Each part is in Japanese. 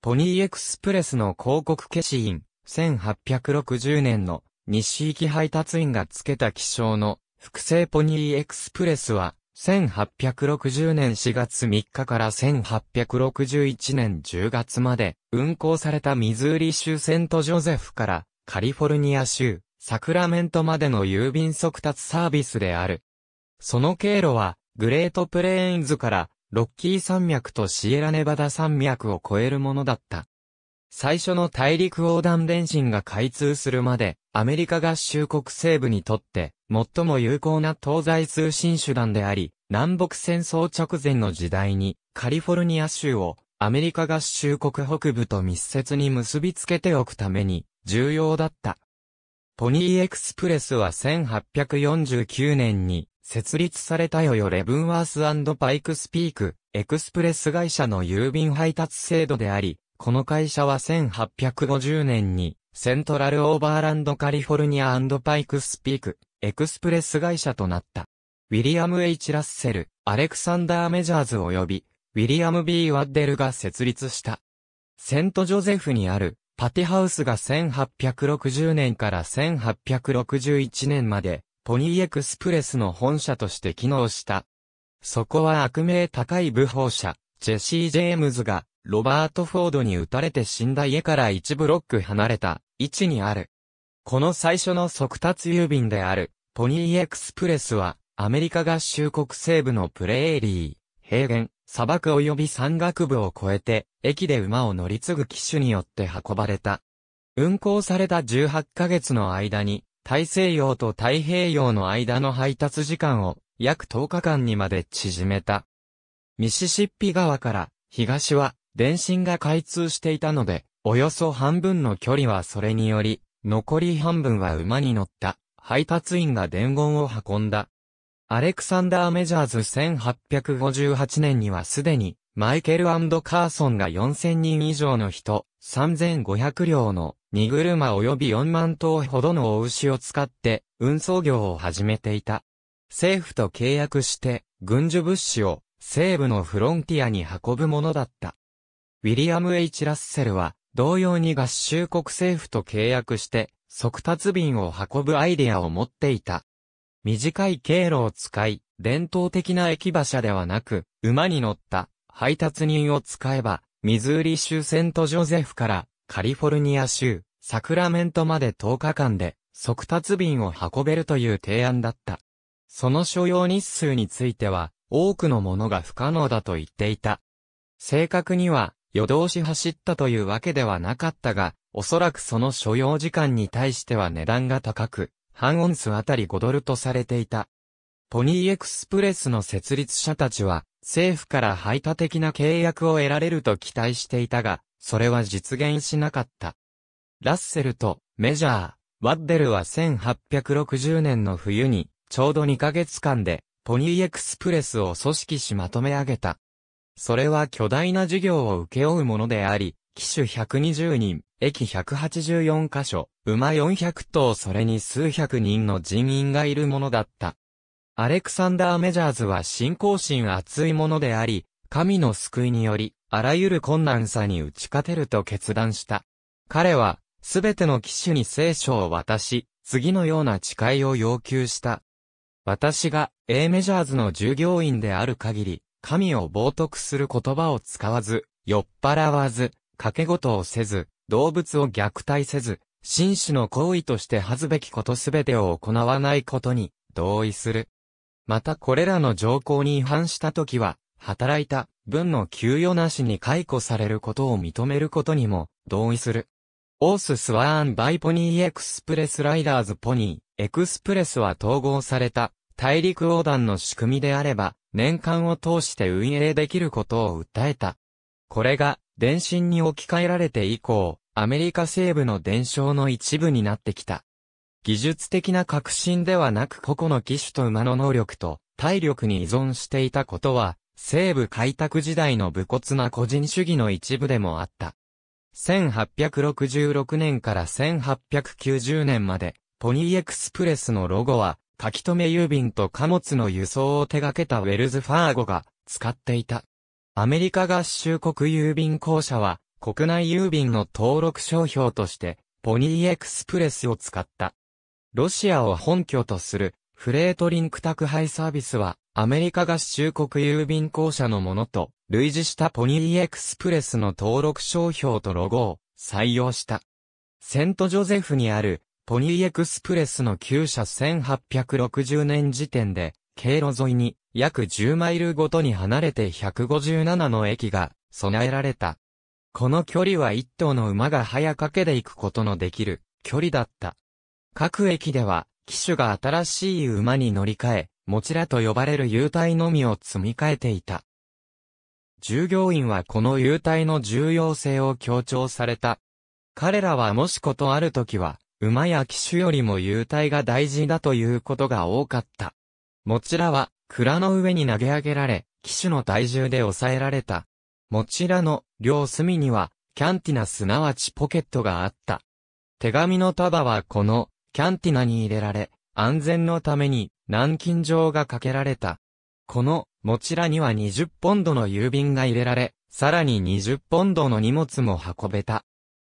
ポニーエクスプレスの広告消し印、1860年の西行き配達員がつけた記章の複製ポニーエクスプレスは、1860年4月3日から1861年10月まで運行されたミズーリ州セントジョゼフからカリフォルニア州サクラメントまでの郵便速達サービスである。その経路はグレートプレーンズからロッキー山脈とシエラネバダ山脈を越えるものだった。最初の大陸横断電信が開通するまで、アメリカ合衆国西部にとって、最も有効な東西通信手段であり、南北戦争直前の時代に、カリフォルニア州を、アメリカ合衆国北部と密接に結びつけておくために、重要だった。ポニーエクスプレスは1849年に、設立されたよよレブンワースパイクスピーク、エクスプレス会社の郵便配達制度であり、この会社は1850年に、セントラルオーバーランドカリフォルニアパイクスピーク、エクスプレス会社となった。ウィリアム・ H・ ラッセル、アレクサンダー・メジャーズ及び、ウィリアム・ B・ ワッデルが設立した。セント・ジョゼフにある、パティハウスが1860年から1861年まで、ポニーエクスプレスの本社として機能した。そこは悪名高い部法者、ジェシー・ジェームズが、ロバート・フォードに撃たれて死んだ家から1ブロック離れた位置にある。この最初の速達郵便である、ポニーエクスプレスは、アメリカ合衆国西部のプレーリー、平原、砂漠及び山岳部を越えて、駅で馬を乗り継ぐ機種によって運ばれた。運行された18ヶ月の間に、大西洋と太平洋の間の配達時間を約10日間にまで縮めた。ミシシッピ川から東は電信が開通していたので、およそ半分の距離はそれにより、残り半分は馬に乗った配達員が伝言を運んだ。アレクサンダー・メジャーズ1858年にはすでにマイケルカーソンが4000人以上の人、3500両の荷車及び4万頭ほどの大牛を使って運送業を始めていた。政府と契約して軍需物資を西部のフロンティアに運ぶものだった。ウィリアム・ H・ ラッセルは同様に合衆国政府と契約して速達便を運ぶアイデアを持っていた。短い経路を使い、伝統的な駅馬車ではなく、馬に乗った配達人を使えば、ミズーリ州セントジョゼフからカリフォルニア州サクラメントまで10日間で速達便を運べるという提案だった。その所要日数については多くのものが不可能だと言っていた。正確には夜通し走ったというわけではなかったが、おそらくその所要時間に対しては値段が高く、半オンスあたり5ドルとされていた。ポニーエクスプレスの設立者たちは、政府から排他的な契約を得られると期待していたが、それは実現しなかった。ラッセルとメジャー、ワッデルは1860年の冬に、ちょうど2ヶ月間で、ポニーエクスプレスを組織しまとめ上げた。それは巨大な事業を請け負うものであり、機種120人、駅184カ所、馬400頭それに数百人の人員がいるものだった。アレクサンダー・メジャーズは信仰心熱いものであり、神の救いにより、あらゆる困難さに打ち勝てると決断した。彼は、すべての騎手に聖書を渡し、次のような誓いを要求した。私が A メジャーズの従業員である限り、神を冒涜する言葉を使わず、酔っ払わず、掛け事をせず、動物を虐待せず、紳士の行為として恥ずべきことすべてを行わないことに同意する。またこれらの条項に違反したときは、働いた分の給与なしに解雇されることを認めることにも同意する。オーススワーンバイポニーエクスプレスライダーズポニー、エクスプレスは統合された大陸横断の仕組みであれば、年間を通して運営できることを訴えた。これが、電信に置き換えられて以降、アメリカ西部の伝承の一部になってきた。技術的な革新ではなく個々の機種と馬の能力と体力に依存していたことは、西部開拓時代の武骨な個人主義の一部でもあった。1866年から1890年まで、ポニーエクスプレスのロゴは、書き留め郵便と貨物の輸送を手掛けたウェルズ・ファーゴが使っていた。アメリカ合衆国郵便公社は、国内郵便の登録商標として、ポニーエクスプレスを使った。ロシアを本拠とするフレートリンク宅配サービスはアメリカ合衆国郵便公社のものと類似したポニーエクスプレスの登録商標とロゴを採用した。セントジョゼフにあるポニーエクスプレスの旧社1860年時点で経路沿いに約10マイルごとに離れて157の駅が備えられた。この距離は一頭の馬が早かけで行くことのできる距離だった。各駅では、機種が新しい馬に乗り換え、もちらと呼ばれる優待のみを積み替えていた。従業員はこの優待の重要性を強調された。彼らはもしことある時は、馬や機種よりも優待が大事だということが多かった。もちらは、蔵の上に投げ上げられ、機種の体重で抑えられた。もちらの両隅には、キャンティナすなわちポケットがあった。手紙の束はこのキャンティナに入れられ、安全のために南京錠がかけられた。この、もちらには20ポンドの郵便が入れられ、さらに20ポンドの荷物も運べた。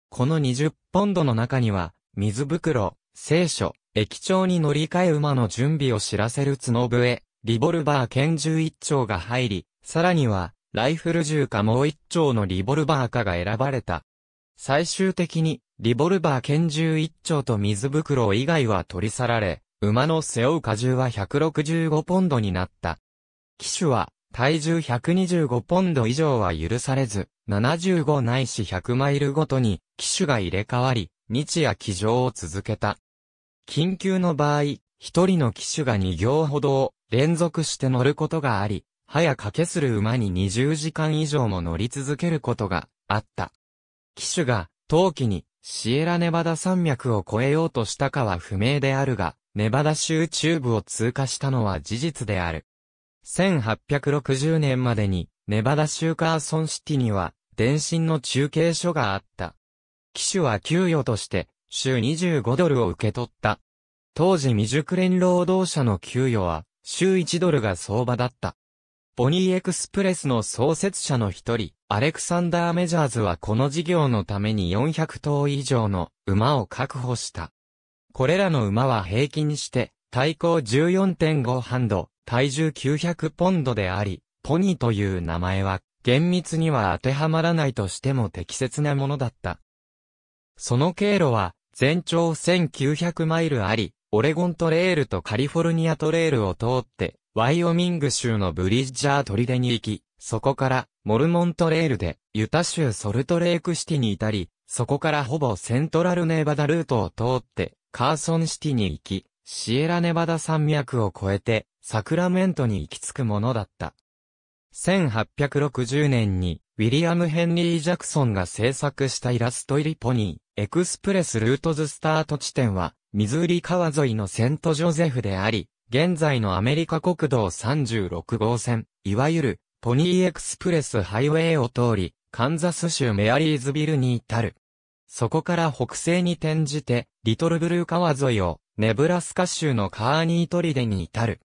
この20ポンドの中には、水袋、聖書、駅長に乗り換え馬の準備を知らせる角笛、リボルバー拳銃1丁が入り、さらには、ライフル銃かもう1丁のリボルバーかが選ばれた。最終的に、リボルバー拳銃1丁と水袋以外は取り去られ、馬の背負う荷重は165ポンドになった。騎手は、体重125ポンド以上は許されず、75ないし100マイルごとに、機種が入れ替わり、日夜騎乗を続けた。緊急の場合、一人の機種が2行ほどを連続して乗ることがあり、早掛けする馬に20時間以上も乗り続けることがあった。騎手が、陶器に、シエラネバダ山脈を越えようとしたかは不明であるが、ネバダ州中部を通過したのは事実である。1860年までに、ネバダ州カーソンシティには、電信の中継所があった。騎手は給与として、週25ドルを受け取った。当時未熟練労働者の給与は、週1ドルが相場だった。ボニーエクスプレスの創設者の一人、アレクサンダー・メジャーズはこの事業のために400頭以上の馬を確保した。これらの馬は平均して体高14.5ハンド、体重900ポンドであり、ポニーという名前は厳密には当てはまらないとしても適切なものだった。その経路は全長1900マイルあり、オレゴントレールとカリフォルニアトレールを通って、ワイオミング州のブリッジャー砦に行き、そこからモルモントレールで、ユタ州ソルトレークシティに至り、そこからほぼセントラルネバダルートを通って、カーソンシティに行き、シエラネバダ山脈を越えて、サクラメントに行き着くものだった。1860年に、ウィリアム・ヘンリー・ジャクソンが制作したイラスト入りポニー、エクスプレス・ルートズ・スタート地点は、ミズーリ川沿いのセント・ジョゼフであり、現在のアメリカ国道36号線、いわゆるポニーエクスプレスハイウェイを通り、カンザス州メアリーズビルに至る。そこから北西に転じて、リトルブルー川沿いを、ネブラスカ州のカーニートリデに至る。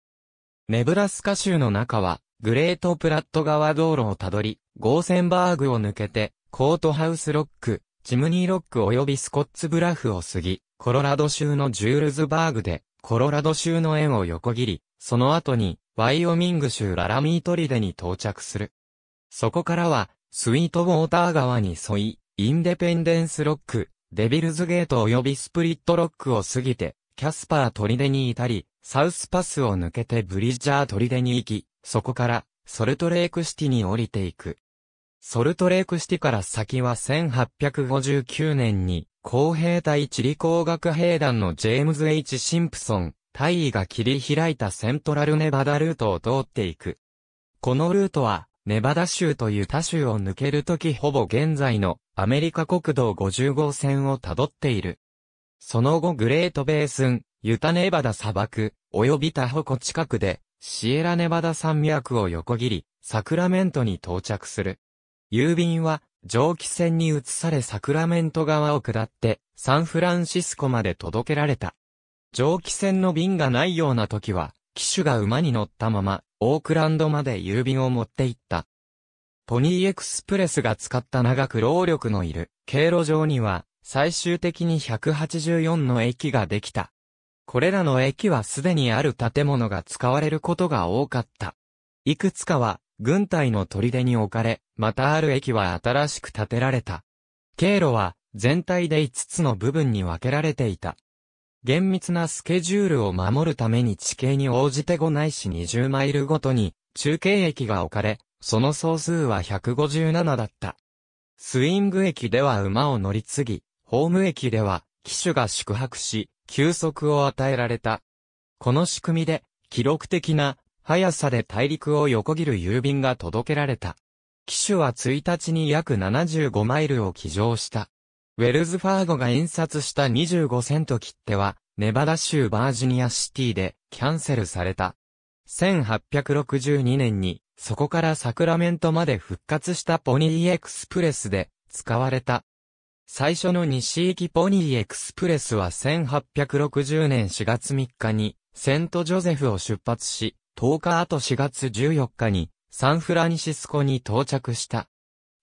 ネブラスカ州の中は、グレートプラット川道路をたどり、ゴーセンバーグを抜けて、コートハウスロック、チムニーロック及びスコッツブラフを過ぎ、コロラド州のジュールズバーグで、コロラド州の円を横切り、その後に、ワイオミング州ララミートリデに到着する。そこからは、スイートウォーター川に沿い、インデペンデンスロック、デビルズゲート及びスプリットロックを過ぎて、キャスパートリデに至り、サウスパスを抜けてブリッジャートリデに行き、そこから、ソルトレークシティに降りていく。ソルトレークシティから先は1859年に、公兵隊地理工学兵団のジェームズ・ H・ シンプソン、大尉が切り開いたセントラルネバダルートを通っていく。このルートは、ネバダ州という他州を抜けるときほぼ現在のアメリカ国道50号線をたどっている。その後グレートベースン、ユタネバダ砂漠、及びタホコ近くで、シエラネバダ山脈を横切り、サクラメントに到着する。郵便は、蒸気船に移されサクラメント側を下って、サンフランシスコまで届けられた。蒸気船の便がないような時は、騎手が馬に乗ったまま、オークランドまで郵便を持って行った。ポニーエクスプレスが使った長く労力のいる経路上には、最終的に184の駅ができた。これらの駅はすでにある建物が使われることが多かった。いくつかは、軍隊の砦に置かれ、またある駅は新しく建てられた。経路は、全体で5つの部分に分けられていた。厳密なスケジュールを守るために地形に応じて5ないし20マイルごとに中継駅が置かれ、その総数は157だった。スイング駅では馬を乗り継ぎ、ホーム駅では騎手が宿泊し、休息を与えられた。この仕組みで、記録的な速さで大陸を横切る郵便が届けられた。機種は1日に約75マイルを起乗した。ウェルズ・ファーゴが印刷した25セント切手は、ネバダ州バージニアシティでキャンセルされた。1862年に、そこからサクラメントまで復活したポニーエクスプレスで使われた。最初の西行きポニーエクスプレスは1860年4月3日にセントジョゼフを出発し、10日後4月14日にサンフランシスコに到着した。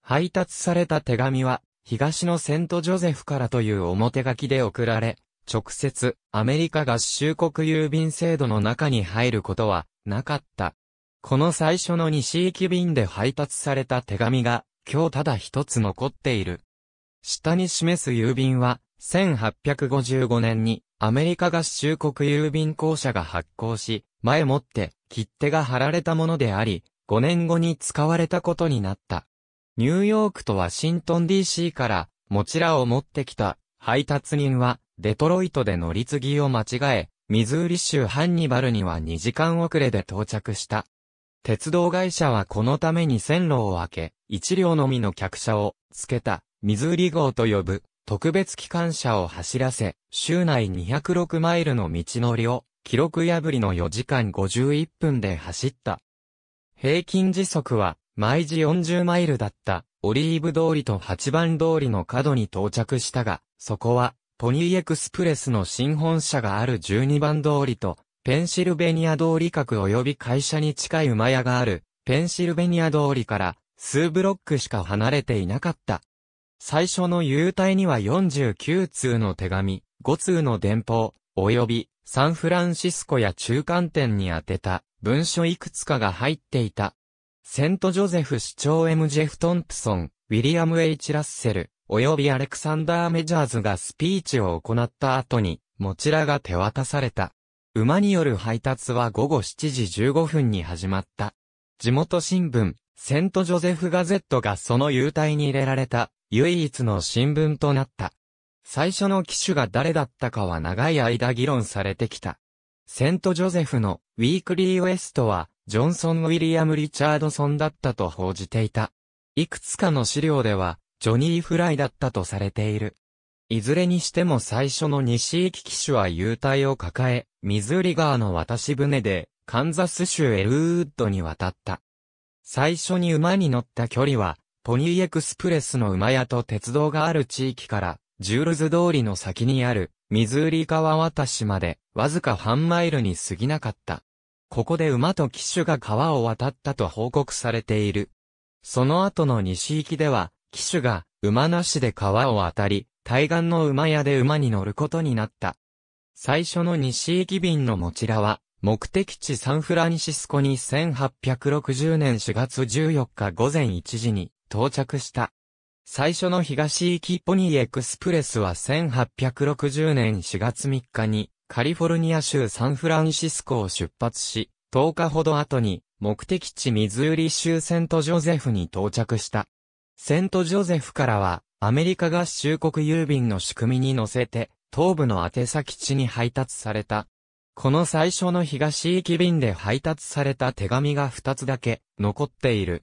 配達された手紙は東のセントジョゼフからという表書きで送られ、直接、アメリカ合衆国郵便制度の中に入ることは、なかった。この最初の西行き便で配達された手紙が、今日ただ一つ残っている。下に示す郵便は、1855年に、アメリカ合衆国郵便公社が発行し、前もって、切手が貼られたものであり、5年後に使われたことになった。ニューヨークとワシントン DC からもちらを持ってきた配達人はデトロイトで乗り継ぎを間違え、ミズーリ州ハンニバルには2時間遅れで到着した。鉄道会社はこのために線路を開け、1両のみの客車をつけたミズーリ号と呼ぶ特別機関車を走らせ、州内206マイルの道のりを記録破りの4時間51分で走った。平均時速は毎時40マイルだったオリーブ通りと8番通りの角に到着したが、そこはポニーエクスプレスの新本社がある12番通りとペンシルベニア通り角及び会社に近い馬屋があるペンシルベニア通りから数ブロックしか離れていなかった。最初の優待には49通の手紙、5通の電報、及びサンフランシスコや中間点に当てた文書いくつかが入っていた。セントジョゼフ市長 M. ジェフ・トンプソン、ウィリアム・ H. ラッセル、及びアレクサンダー・メジャーズがスピーチを行った後に、もちらが手渡された。馬による配達は午後7時15分に始まった。地元新聞、セントジョゼフ・ガゼットがその優待に入れられた、唯一の新聞となった。最初の機種が誰だったかは長い間議論されてきた。セントジョゼフのウィークリーウエストは、ジョンソン・ウィリアム・リチャードソンだったと報じていた。いくつかの資料では、ジョニー・フライだったとされている。いずれにしても最初の西行き機種は幽体を抱え、ミズーリ川の渡し船で、カンザス州エルウッドに渡った。最初に馬に乗った距離は、ポニーエクスプレスの馬屋と鉄道がある地域から、ジュールズ通りの先にある、ミズーリ川渡しまで、わずか半マイルに過ぎなかった。ここで馬と騎手が川を渡ったと報告されている。その後の西行きでは、騎手が馬なしで川を渡り、対岸の馬屋で馬に乗ることになった。最初の西行き便の持ちらは、目的地サンフランシスコに1860年4月14日午前1時に到着した。最初の東行きポニーエクスプレスは1860年4月3日にカリフォルニア州サンフランシスコを出発し、10日ほど後に、目的地ミズーリ州セントジョゼフに到着した。セントジョゼフからは、アメリカ合衆国郵便の仕組みに乗せて、東部の宛先地に配達された。この最初の東行き便で配達された手紙が2つだけ残っている。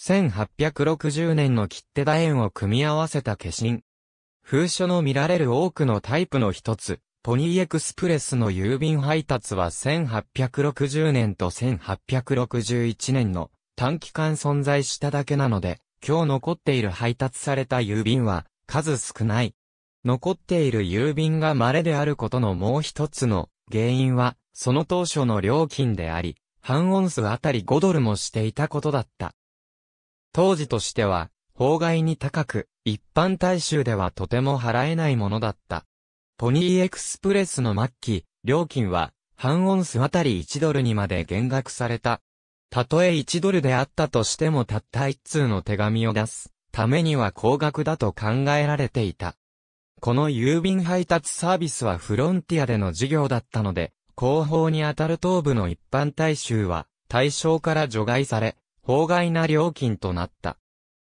1860年の切手楕円を組み合わせた化身。封書の見られる多くのタイプの一つ、ポニーエクスプレスの郵便配達は1860年と1861年の短期間存在しただけなので、今日残っている配達された郵便は数少ない。残っている郵便が稀であることのもう一つの原因は、その当初の料金であり、半音数あたり5ドルもしていたことだった。当時としては、法外に高く、一般大衆ではとても払えないものだった。ポニーエクスプレスの末期、料金は、半音数あたり1ドルにまで減額された。たとえ1ドルであったとしてもたった1通の手紙を出す、ためには高額だと考えられていた。この郵便配達サービスはフロンティアでの事業だったので、広報にあたる東部の一般大衆は、対象から除外され、法外な料金となった。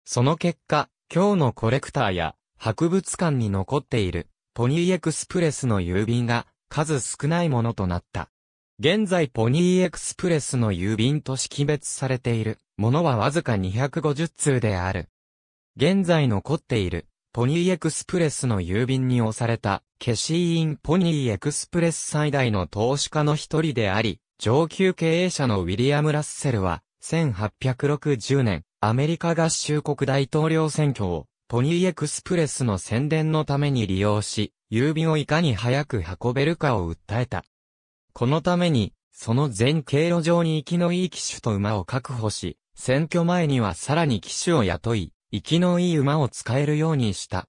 その結果、今日のコレクターや、博物館に残っているポニーエクスプレスの郵便が数少ないものとなった。現在ポニーエクスプレスの郵便と識別されているものはわずか250通である。現在残っているポニーエクスプレスの郵便に押された消イ印ポニーエクスプレス最大の投資家の一人であり、上級経営者のウィリアム・ラッセルは1860年アメリカ合衆国大統領選挙をポニーエクスプレスの宣伝のために利用し、郵便をいかに早く運べるかを訴えた。このために、その全経路上に生きのいい機種と馬を確保し、選挙前にはさらに機種を雇い、生きのいい馬を使えるようにした。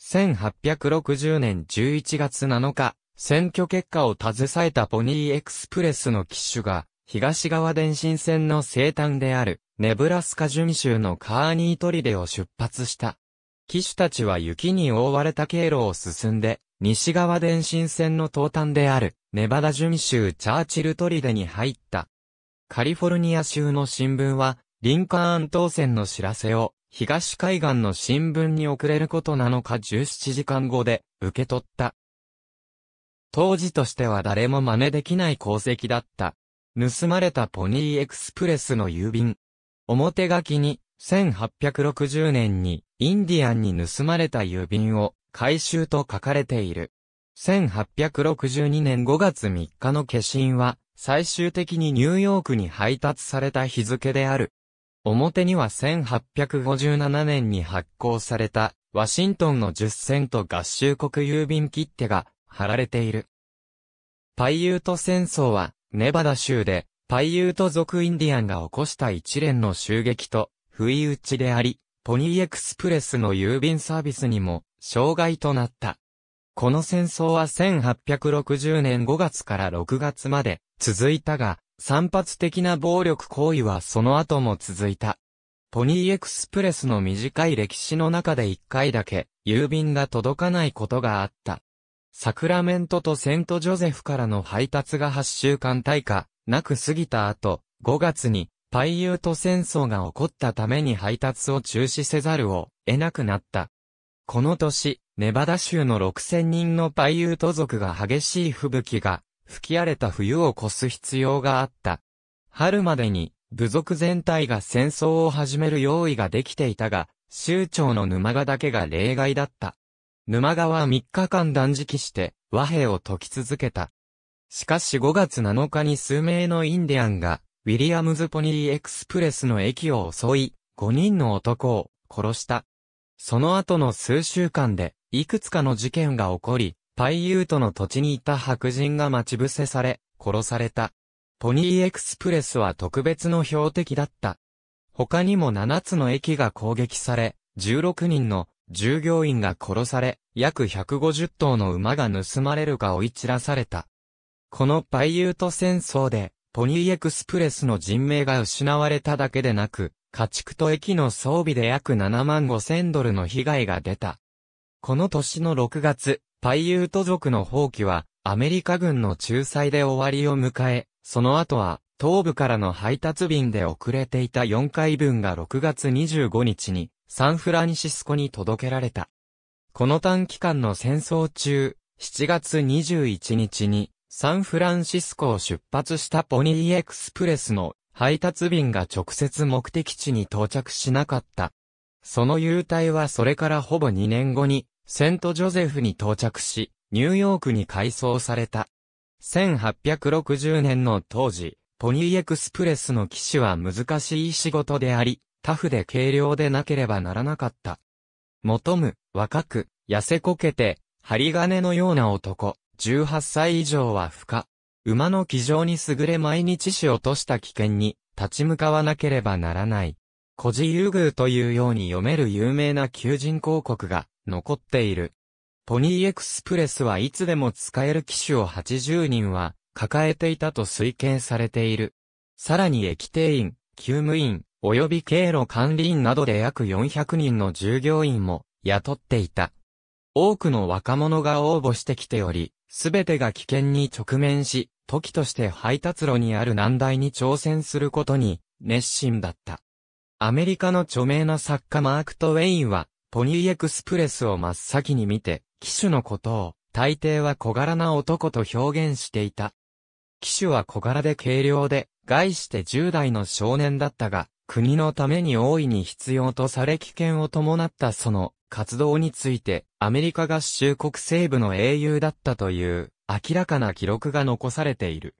1860年11月7日、選挙結果を携えたポニーエクスプレスの機種が、東側電信線の生誕である、ネブラスカ準州のカーニートリデを出発した。騎手たちは雪に覆われた経路を進んで、西側電信線の東端である、ネバダ準州チャーチルトリデに入った。カリフォルニア州の新聞は、リンカーン当選の知らせを、東海岸の新聞に送れることなのか17時間後で、受け取った。当時としては誰も真似できない功績だった。盗まれたポニーエクスプレスの郵便。表書きに、1860年にインディアンに盗まれた郵便を回収と書かれている。1862年5月3日の化身は、最終的にニューヨークに配達された日付である。表には1857年に発行された、ワシントンの10銭と合衆国郵便切手が貼られている。パイユート戦争は、ネバダ州で、パイユート族インディアンが起こした一連の襲撃と、不意打ちであり、ポニーエクスプレスの郵便サービスにも障害となった。この戦争は1860年5月から6月まで続いたが、散発的な暴力行為はその後も続いた。ポニーエクスプレスの短い歴史の中で一回だけ郵便が届かないことがあった。サクラメントとセントジョゼフからの配達が8週間対価なく過ぎた後、5月にパイユート戦争が起こったために配達を中止せざるを得なくなった。この年、ネバダ州の6000人のパイユート族が激しい吹雪が吹き荒れた冬を越す必要があった。春までに部族全体が戦争を始める用意ができていたが、州長の沼賀だけが例外だった。沼賀は3日間断食して和平を解き続けた。しかし5月7日に数名のインディアンがウィリアムズ・ポニー・エクスプレスの駅を襲い、5人の男を殺した。その後の数週間で、いくつかの事件が起こり、パイユートの土地にいた白人が待ち伏せされ、殺された。ポニーエクスプレスは特別の標的だった。他にも7つの駅が攻撃され、16人の従業員が殺され、約150頭の馬が盗まれるか追い散らされた。このパイユート戦争でポニーエクスプレスの人命が失われただけでなく、家畜と駅の装備で約7万5千ドルの被害が出た。この年の6月、パイユート族の放棄は、アメリカ軍の仲裁で終わりを迎え、その後は、東部からの配達便で遅れていた4回分が6月25日に、サンフランシスコに届けられた。この短期間の戦争中、7月21日に、サンフランシスコを出発したポニーエクスプレスの配達便が直接目的地に到着しなかった。その優待はそれからほぼ2年後に、セントジョゼフに到着し、ニューヨークに改装された。1860年の当時、ポニーエクスプレスの騎士は難しい仕事であり、タフで軽量でなければならなかった。求む、若く、痩せこけて、針金のような男。18歳以上は不可。馬の騎乗に優れ毎日死をとした危険に立ち向かわなければならない。孤児優遇というように読める有名な求人広告が残っている。ポニーエクスプレスはいつでも使える機種を80人は抱えていたと推計されている。さらに駅定員、給務員、及び経路管理員などで約400人の従業員も雇っていた。多くの若者が応募してきており、すべてが危険に直面し、時として配達路にある難題に挑戦することに熱心だった。アメリカの著名な作家マーク・トウェインは、ポニーエクスプレスを真っ先に見て、騎手のことを、大抵は小柄な男と表現していた。騎手は小柄で軽量で、概して10代の少年だったが、国のために大いに必要とされ危険を伴ったその活動について、アメリカ合衆国西部の英雄だったという、明らかな記録が残されている。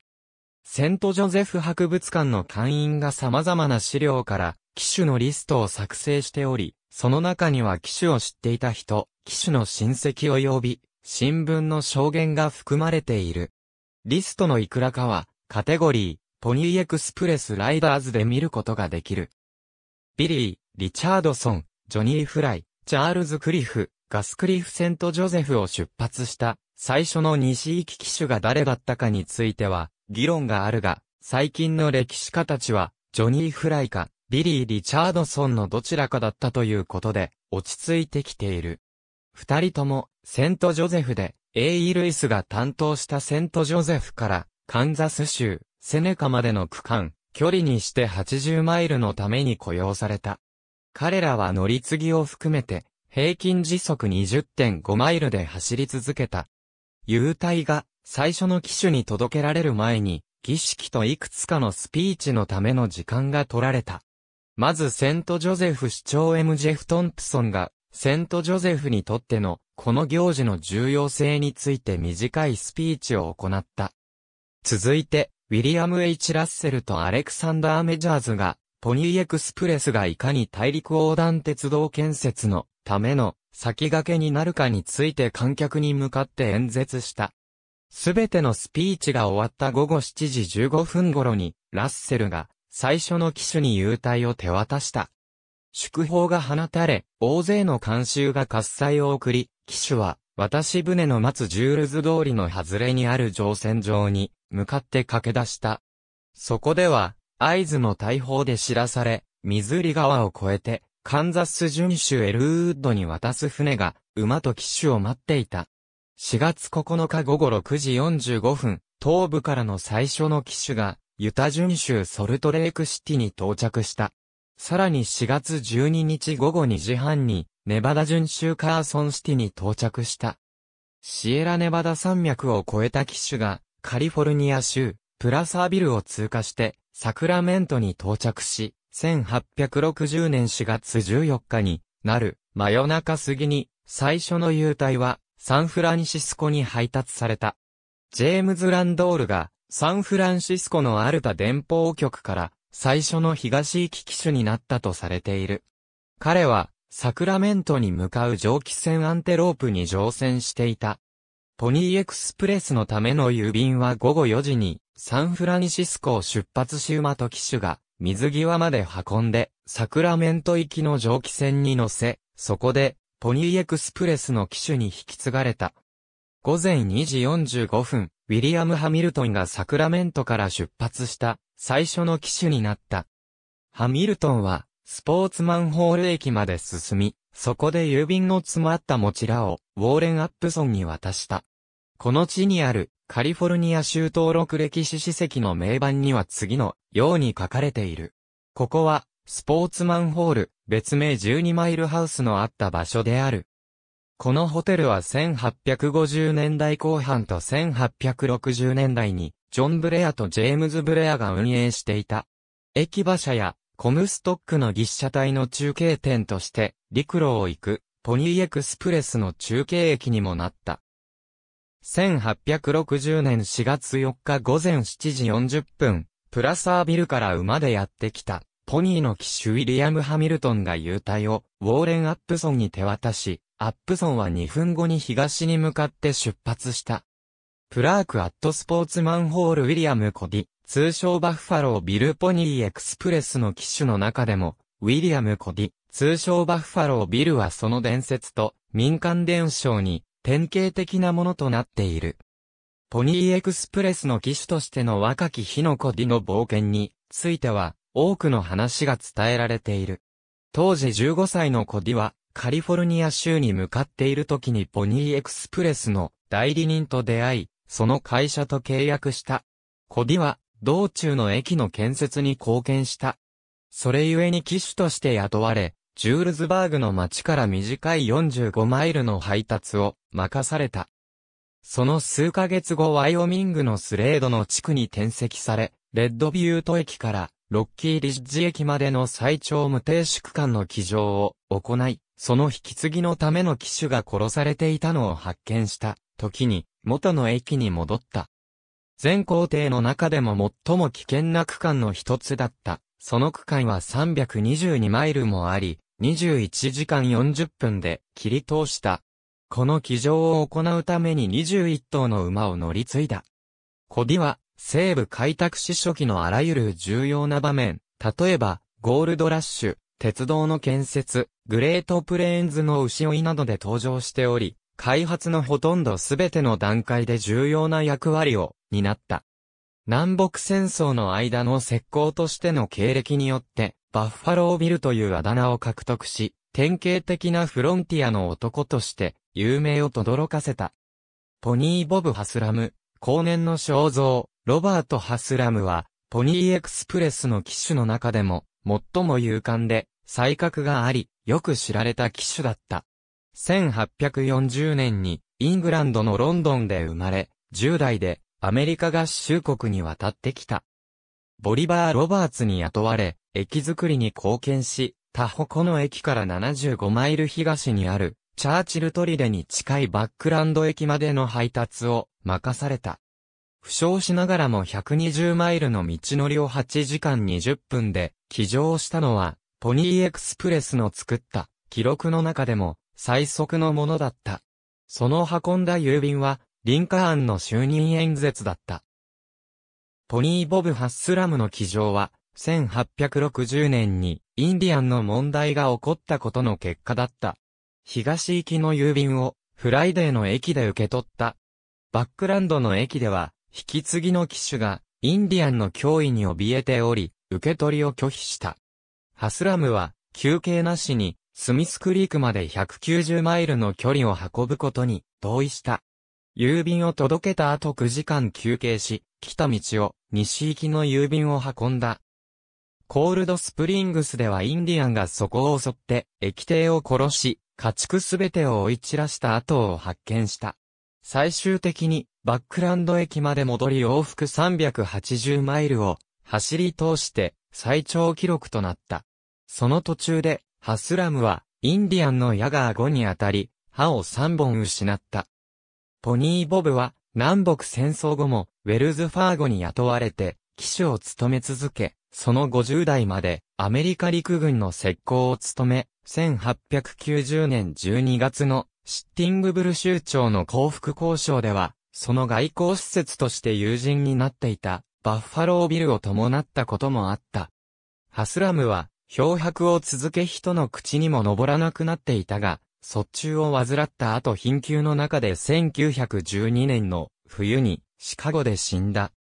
セントジョゼフ博物館の会員が様々な資料から、機種のリストを作成しており、その中には機種を知っていた人、機種の親戚及び、新聞の証言が含まれている。リストのいくらかは、カテゴリー、ポニーエクスプレスライダーズで見ることができる。ビリー、リチャードソン、ジョニー・フライ、チャールズ・クリフ、ガスクリフ・セント・ジョゼフを出発した最初の西行き機種が誰だったかについては議論があるが、最近の歴史家たちはジョニー・フライかビリー・リチャードソンのどちらかだったということで落ち着いてきている。二人ともセント・ジョゼフで A.E. ルイスが担当したセント・ジョゼフからカンザス州セネカまでの区間、距離にして80マイルのために雇用された。彼らは乗り継ぎを含めて、平均時速20.5マイルで走り続けた。優待が最初の機種に届けられる前に、儀式といくつかのスピーチのための時間が取られた。まずセントジョゼフ市長 M. ジェフ・トンプソンが、セントジョゼフにとっての、この行事の重要性について短いスピーチを行った。続いて、ウィリアム・ H. ラッセルとアレクサンダー・メジャーズが、ポニーエクスプレスがいかに大陸横断鉄道建設のための先駆けになるかについて観客に向かって演説した。すべてのスピーチが終わった午後7時15分頃に、ラッセルが最初の機種に優待を手渡した。祝砲が放たれ、大勢の観衆が喝采を送り、機種は、私船の待つジュールズ通りの外れにある乗船場に、向かって駆け出した。そこでは、合図の大砲で知らされ、ミズーリ川を越えて、カンザス巡州エルウッドに渡す船が、馬と騎手を待っていた。4月9日午後6時45分、東部からの最初の騎手が、ユタ巡州ソルトレークシティに到着した。さらに4月12日午後2時半に、ネバダ巡州カーソンシティに到着した。シエラネバダ山脈を越えた騎手が、カリフォルニア州、プラサービルを通過して、サクラメントに到着し、1860年4月14日になる真夜中過ぎに最初の優待はサンフランシスコに配達された。ジェームズ・ランドールがサンフランシスコのアルタ電報局から最初の東行き機種になったとされている。彼はサクラメントに向かう蒸気船アンテロープに乗船していた。ポニーエクスプレスのための郵便は午後4時にサンフランシスコを出発し馬と騎手が水際まで運んでサクラメント行きの蒸気船に乗せ、そこでポニーエクスプレスの機種に引き継がれた。午前2時45分、ウィリアム・ハミルトンがサクラメントから出発した最初の機種になった。ハミルトンはスポーツマンホール駅まで進み、そこで郵便の詰まった持ちらをウォーレン・アップソンに渡した。この地にあるカリフォルニア州登録歴史史跡の名盤には次のように書かれている。ここはスポーツマンホール、別名12マイルハウスのあった場所である。このホテルは1850年代後半と1860年代に、ジョン・ブレアとジェームズ・ブレアが運営していた。駅馬車や、コムストックの技車隊の中継点として、陸路を行く、ポニーエクスプレスの中継駅にもなった。1860年4月4日午前7時40分、プラサービルから馬でやってきた、ポニーの騎手ウィリアム・ハミルトンが優待を、ウォーレン・アップソンに手渡し、アップソンは2分後に東に向かって出発した。プラーク・アット・スポーツマンホール・ウィリアム・コディ、通称バッファロー・ビル・ポニー・エクスプレスの機種の中でも、ウィリアム・コディ、通称バッファロー・ビルはその伝説と、民間伝承に、典型的なものとなっている。ポニーエクスプレスの騎手としての若き日の子ディの冒険については多くの話が伝えられている。当時15歳のコディはカリフォルニア州に向かっている時にポニーエクスプレスの代理人と出会い、その会社と契約した。コディは道中の駅の建設に貢献した。それゆえに騎手として雇われ、ジュールズバーグの町から短い45マイルの配達を任された。その数ヶ月後ワイオミングのスレードの地区に転籍され、レッドビュート駅からロッキーリッジ駅までの最長無停止区間の騎乗を行い、その引き継ぎのための騎手が殺されていたのを発見した時に元の駅に戻った。全行程の中でも最も危険な区間の一つだった。その区間は322マイルもあり、21時間40分で切り通した。この騎乗を行うために21頭の馬を乗り継いだ。コディは、西部開拓史初期のあらゆる重要な場面、例えば、ゴールドラッシュ、鉄道の建設、グレートプレーンズの牛追いなどで登場しており、開発のほとんどすべての段階で重要な役割を担った。南北戦争の間の石膏としての経歴によって、バッファロービルというあだ名を獲得し、典型的なフロンティアの男として、有名を轟かせた。ポニー・ボブ・ハスラム、後年の肖像、ロバート・ハスラムは、ポニー・エクスプレスの機種の中でも、最も勇敢で、才覚があり、よく知られた機種だった。1840年に、イングランドのロンドンで生まれ、10代で、アメリカ合衆国に渡ってきた。ボリバー・ロバーツに雇われ、駅づくりに貢献し、他この駅から75マイル東にある、チャーチルトリデに近いバックランド駅までの配達を任された。負傷しながらも120マイルの道のりを8時間20分で起乗したのは、ポニーエクスプレスの作った記録の中でも最速のものだった。その運んだ郵便は、リンカーンの就任演説だった。ポニーボブ・ハッスラムの起乗は、1860年にインディアンの問題が起こったことの結果だった。東行きの郵便をフライデーの駅で受け取った。バックランドの駅では引き継ぎの機種がインディアンの脅威に怯えており、受け取りを拒否した。ハスラムは休憩なしにスミスクリークまで190マイルの距離を運ぶことに同意した。郵便を届けた後9時間休憩し、来た道を西行きの郵便を運んだ。コールドスプリングスではインディアンがそこを襲って、液体を殺し、家畜すべてを追い散らした後を発見した。最終的に、バックランド駅まで戻り往復380マイルを、走り通して、最長記録となった。その途中で、ハスラムは、インディアンの矢が顎に当たり、歯を3本失った。ポニーボブは、南北戦争後も、ウェルズファーゴに雇われて、騎手を務め続け、その50代までアメリカ陸軍の石膏を務め、1890年12月のシッティングブル州長の幸福交渉では、その外交施設として友人になっていたバッファロービルを伴ったこともあった。ハスラムは漂白を続け人の口にも登らなくなっていたが、卒中を患った後貧窮の中で1912年の冬にシカゴで死んだ。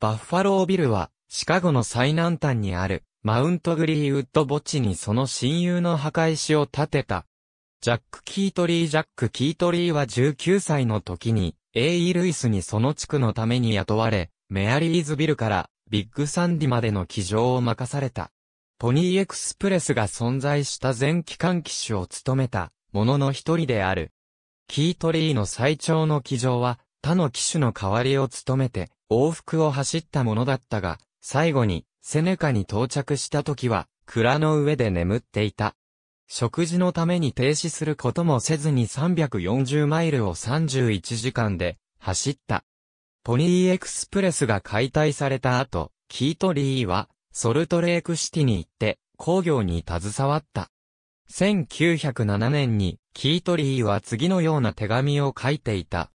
バッファロービルは、シカゴの最南端にある、マウントグリーウッド墓地にその親友の墓石を建てた。ジャック・キートリー・ジャック・キートリーは19歳の時に、エイ・ルイスにその地区のために雇われ、メアリーズビルからビッグサンディまでの騎乗を任された。ポニーエクスプレスが存在した全機関機種を務めた、ものの一人である。キートリーの最長の騎乗は、他の騎手の代わりを務めて、往復を走ったものだったが、最後に、セネカに到着した時は、蔵の上で眠っていた。食事のために停止することもせずに340マイルを31時間で走った。ポニーエクスプレスが解体された後、キートリーはソルトレークシティに行って工業に携わった。1907年にキートリーは次のような手紙を書いていた。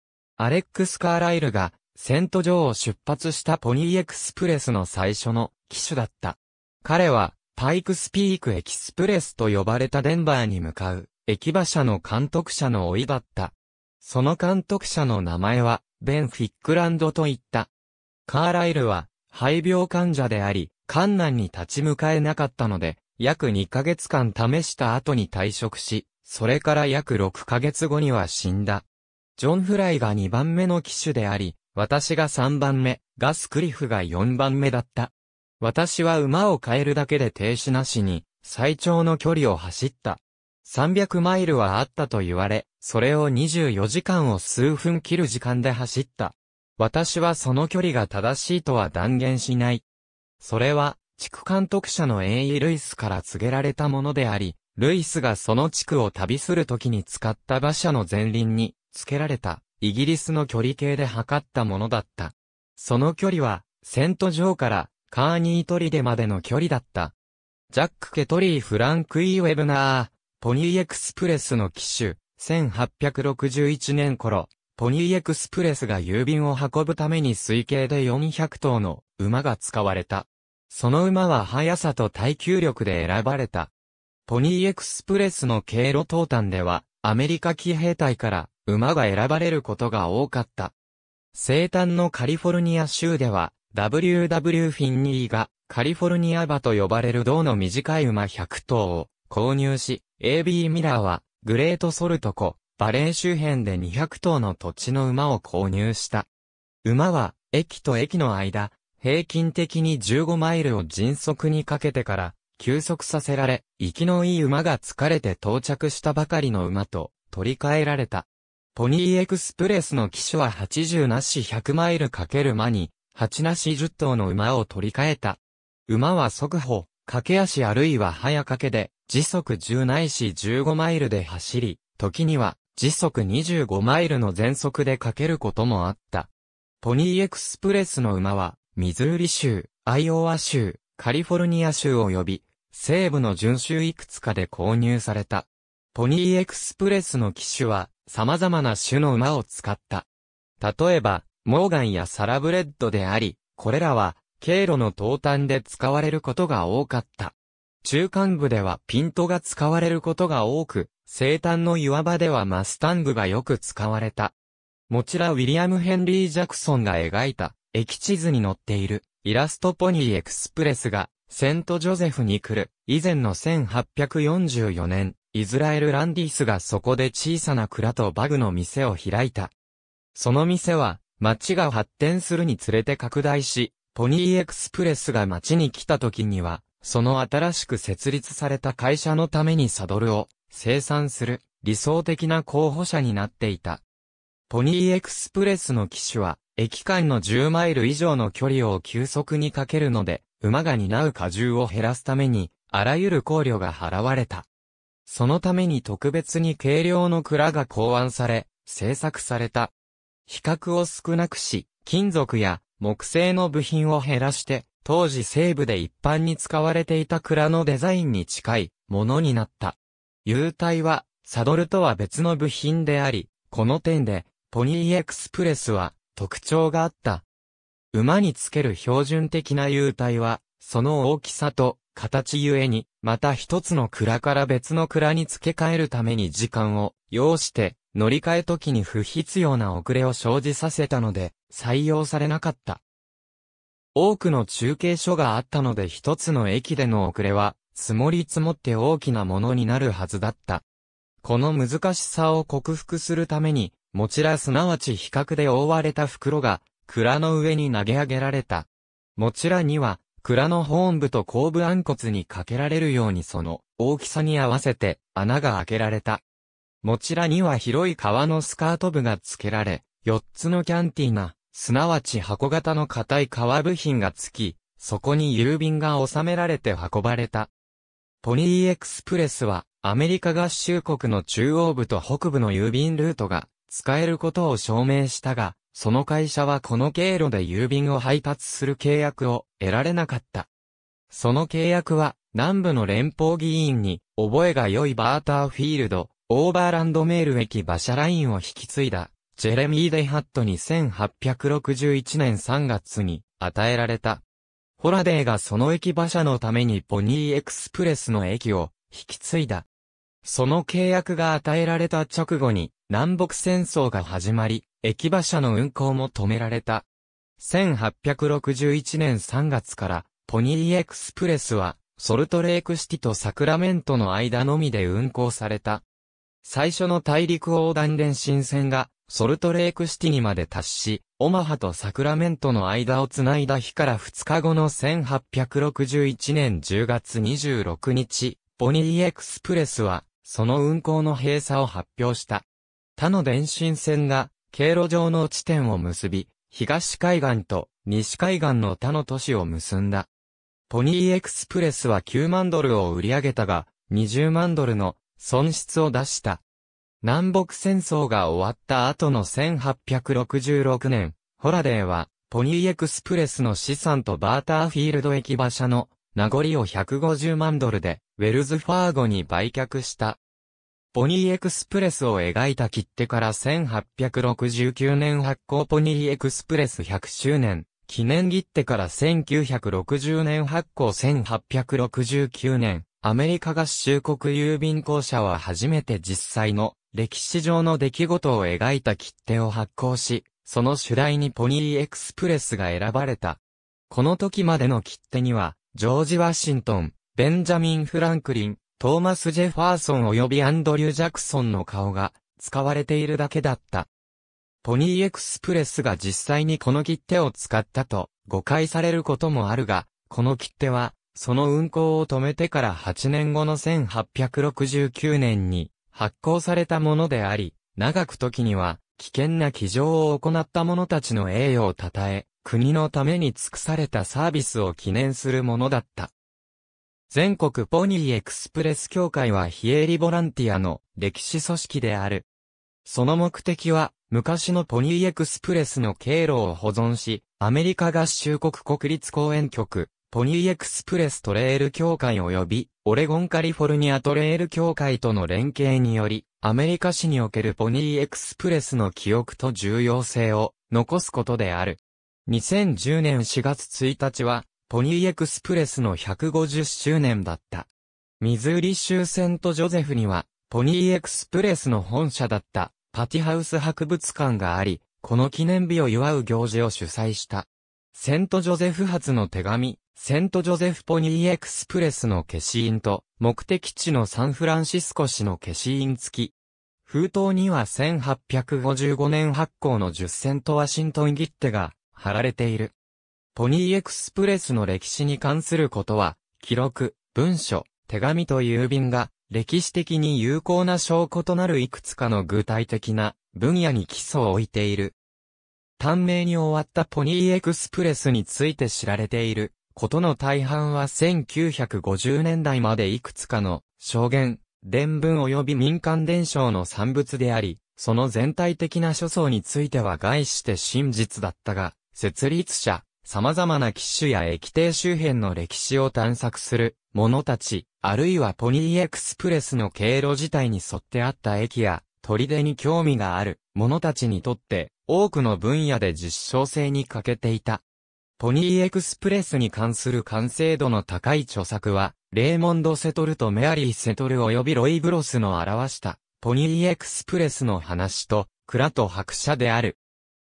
アレックス・カーライルが、セント・ジョーを出発したポニーエクスプレスの最初の機種だった。彼は、パイクスピークエキスプレスと呼ばれたデンバーに向かう、駅馬車の監督者の老いだった。その監督者の名前は、ベン・フィックランドといった。カーライルは、肺病患者であり、困難に立ち向かえなかったので、約2ヶ月間試した後に退職し、それから約6ヶ月後には死んだ。ジョン・フライが2番目の機種であり、私が3番目、ガス・クリフが4番目だった。私は馬を変えるだけで停止なしに、最長の距離を走った。300マイルはあったと言われ、それを24時間を数分切る時間で走った。私はその距離が正しいとは断言しない。それは、地区監督者の a イ・ルイスから告げられたものであり、ルイスがその地区を旅するときに使った馬車の前輪に、付けられた、イギリスの距離計で測ったものだった。その距離は、セントジョーからカーニートリデまでの距離だった。ジャック・ケトリー・フランク・イー・ウェブナー、ポニーエクスプレスの機種、1861年頃、ポニーエクスプレスが郵便を運ぶために推計で400頭の馬が使われた。その馬は速さと耐久力で選ばれた。ポニーエクスプレスの経路東端では、アメリカ騎兵隊から馬が選ばれることが多かった。生誕のカリフォルニア州では、WW フィンニーがカリフォルニア馬と呼ばれる銅の短い馬100頭を購入し、AB ミラーはグレートソルト湖、バレー周辺で200頭の土地の馬を購入した。馬は駅と駅の間、平均的に15マイルを迅速にかけてから休息させられ、息きのいい馬が疲れて到着したばかりの馬と取り替えられた。ポニーエクスプレスの機種は80なし100マイルかける間に、8なし10頭の馬を取り替えた。馬は速歩、駆け足あるいは早駆けで、時速10ないし15マイルで走り、時には時速25マイルの全速でかけることもあった。ポニーエクスプレスの馬は、ミズーリ州、アイオワ州、カリフォルニア州及び、西部の巡州いくつかで購入された。ポニーエクスプレスの機種は、様々な種の馬を使った。例えば、モーガンやサラブレッドであり、これらは、経路の東端で使われることが多かった。中間部ではピントが使われることが多く、生誕の岩場ではマスタングがよく使われた。もちろんウィリアム・ヘンリー・ジャクソンが描いた、駅地図に載っている、イラストポニーエクスプレスが、セント・ジョゼフに来る、以前の1844年、イズラエル・ランディースがそこで小さな蔵とバグの店を開いた。その店は、街が発展するにつれて拡大し、ポニーエクスプレスが街に来た時には、その新しく設立された会社のためにサドルを生産する理想的な候補者になっていた。ポニーエクスプレスの機種は駅間の10マイル以上の距離を急速にかけるので、馬が担う荷重を減らすために、あらゆる考慮が払われた。そのために特別に軽量の蔵が考案され、製作された。比較を少なくし、金属や木製の部品を減らして、当時西部で一般に使われていた蔵のデザインに近いものになった。幽体は、サドルとは別の部品であり、この点で、ポニーエクスプレスは特徴があった。馬につける標準的な幽体は、その大きさと形ゆえに、また一つの蔵から別の蔵に付け替えるために時間を要して、乗り換え時に不必要な遅れを生じさせたので、採用されなかった。多くの中継所があったので一つの駅での遅れは、積もり積もって大きなものになるはずだった。この難しさを克服するために、もちらすなわち比較で覆われた袋が、蔵の上に投げ上げられた。もちらには、蔵の本部と後部暗骨にかけられるようにその大きさに合わせて穴が開けられた。もちらには広い革のスカート部が付けられ、4つのキャンティーが、すなわち箱型の硬い革部品が付き、そこに郵便が収められて運ばれた。ポニーエクスプレスは、アメリカ合衆国の中央部と北部の郵便ルートが使えることを証明したが、その会社はこの経路で郵便を配達する契約を得られなかった。その契約は、南部の連邦議員に、覚えが良いバーターフィールド、オーバーランドメール駅馬車ラインを引き継いだ、ジェレミー・デハットに1861年3月に与えられた。ホラデーがその駅馬車のためにポニーエクスプレスの駅を引き継いだ。その契約が与えられた直後に南北戦争が始まり、駅馬車の運行も止められた。1861年3月から、ポニーエクスプレスは、ソルトレークシティとサクラメントの間のみで運行された。最初の大陸横断電信線が、ソルトレークシティにまで達し、オマハとサクラメントの間をつないだ日から2日後の1861年10月26日、ポニーエクスプレスは、その運行の閉鎖を発表した。他の電信線が、経路上の地点を結び、東海岸と西海岸の他の都市を結んだ。ポニーエクスプレスは9万ドルを売り上げたが、20万ドルの損失を出した。南北戦争が終わった後の1866年、ホラデーは、ポニーエクスプレスの資産とバーターフィールド駅馬車の名残を150万ドルで、ウェルズファーゴに売却した。ポニーエクスプレスを描いた切手から1869年発行ポニーエクスプレス100周年、記念切手から1960年発行1869年、アメリカ合衆国郵便公社は初めて実際の歴史上の出来事を描いた切手を発行し、その主題にポニーエクスプレスが選ばれた。この時までの切手には、ジョージ・ワシントン、ベンジャミン・フランクリン、トーマス・ジェファーソン及びアンドリュー・ジャクソンの顔が使われているだけだった。ポニーエクスプレスが実際にこの切手を使ったと誤解されることもあるが、この切手は、その運行を止めてから8年後の1869年に発行されたものであり、長く時には危険な騎乗を行った者たちの栄誉を称え、国のために尽くされたサービスを記念するものだった。全国ポニーエクスプレス協会は非営利ボランティアの歴史組織である。その目的は、昔のポニーエクスプレスの経路を保存し、アメリカ合衆国国立公園局、ポニーエクスプレストレール協会及び、オレゴンカリフォルニアトレール協会との連携により、アメリカ市におけるポニーエクスプレスの記憶と重要性を残すことである。2010年4月1日は、ポニーエクスプレスの150周年だった。ミズーリ州セントジョゼフには、ポニーエクスプレスの本社だった、パティハウス博物館があり、この記念日を祝う行事を主催した。セントジョゼフ発の手紙、セントジョゼフポニーエクスプレスの消印と、目的地のサンフランシスコ市の消印付き。封筒には1855年発行の10セントワシントン切手が貼られている。ポニーエクスプレスの歴史に関することは、記録、文書、手紙と郵便が、歴史的に有効な証拠となるいくつかの具体的な分野に基礎を置いている。短命に終わったポニーエクスプレスについて知られていることの大半は1950年代までいくつかの証言、伝聞及び民間伝承の産物であり、その全体的な諸相については概して真実だったが、設立者、様々な機種や駅停周辺の歴史を探索する者たち、あるいはポニーエクスプレスの経路自体に沿ってあった駅や、砦に興味がある者たちにとって、多くの分野で実証性に欠けていた。ポニーエクスプレスに関する完成度の高い著作は、レーモンド・セトルとメアリー・セトル及びロイ・ブロスの表した、ポニーエクスプレスの話と、蔵と白車である。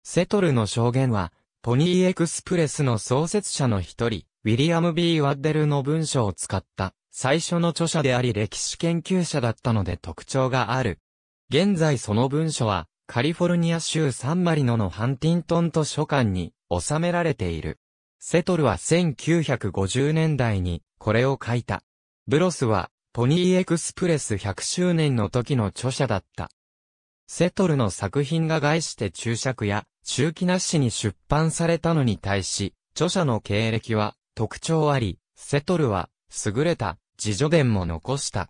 セトルの証言は、ポニーエクスプレスの創設者の一人、ウィリアム・ B・ ワッデルの文章を使った、最初の著者であり歴史研究者だったので特徴がある。現在その文書は、カリフォルニア州サンマリノのハンティントン図書館に収められている。セトルは1950年代にこれを書いた。ブロスはポニーエクスプレス100周年の時の著者だった。セトルの作品が外して注釈や周期なしに出版されたのに対し、著者の経歴は特徴あり、セトルは優れた自助伝も残した。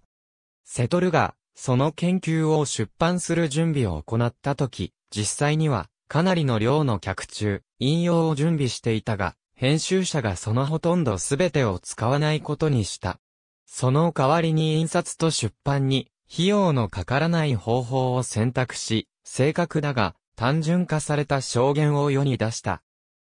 セトルがその研究を出版する準備を行った時、実際にはかなりの量の客中、引用を準備していたが、編集者がそのほとんど全てを使わないことにした。その代わりに印刷と出版に費用のかからない方法を選択し、正確だが単純化された証言を世に出した。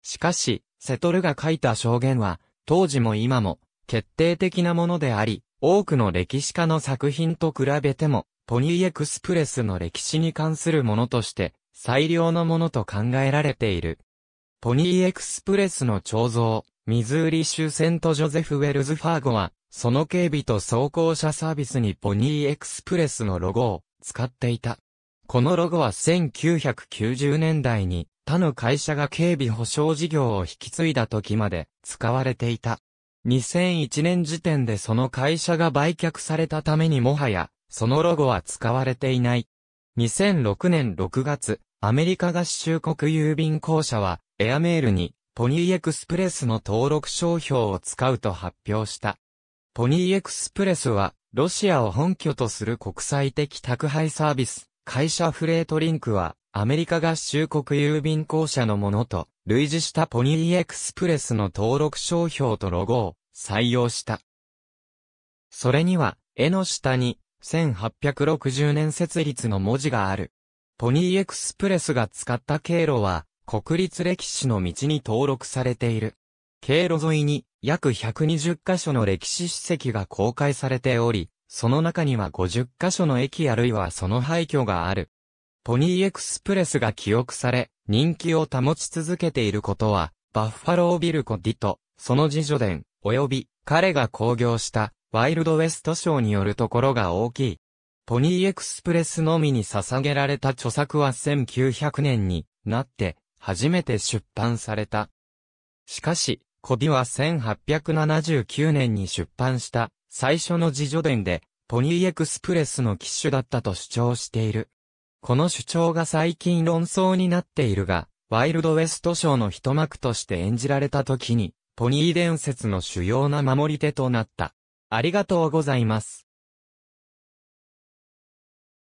しかし、セトルが書いた証言は、当時も今も、決定的なものであり、多くの歴史家の作品と比べても、ポニーエクスプレスの歴史に関するものとして、最良のものと考えられている。ポニーエクスプレスの彫像、ミズーリ州セントジョゼフ・ウェルズ・ファーゴは、その警備と走行車サービスにポニーエクスプレスのロゴを使っていた。このロゴは1990年代に他の会社が警備保障事業を引き継いだ時まで使われていた。2001年時点でその会社が売却されたためにもはや、そのロゴは使われていない。2006年6月、アメリカ合衆国郵便公社は、エアメールに、ポニーエクスプレスの登録商標を使うと発表した。ポニーエクスプレスは、ロシアを本拠とする国際的宅配サービス、会社フレートリンクは、アメリカ合衆国郵便公社のものと、類似したポニーエクスプレスの登録商標とロゴを採用した。それには、絵の下に、1860年設立の文字がある。ポニーエクスプレスが使った経路は、国立歴史の道に登録されている。経路沿いに、約120カ所の歴史史跡が公開されており、その中には50カ所の駅あるいはその廃墟がある。ポニーエクスプレスが記憶され、人気を保ち続けていることは、バッファロービルコ・ディと、その自助伝、及び、彼が興行した、ワイルドウェスト賞によるところが大きい。ポニーエクスプレスのみに捧げられた著作は1900年になって、初めて出版された。しかし、コディは1879年に出版した最初の自助伝で、ポニーエクスプレスの機種だったと主張している。この主張が最近論争になっているが、ワイルドウェスト賞の一幕として演じられた時に、ポニー伝説の主要な守り手となった。ありがとうございます。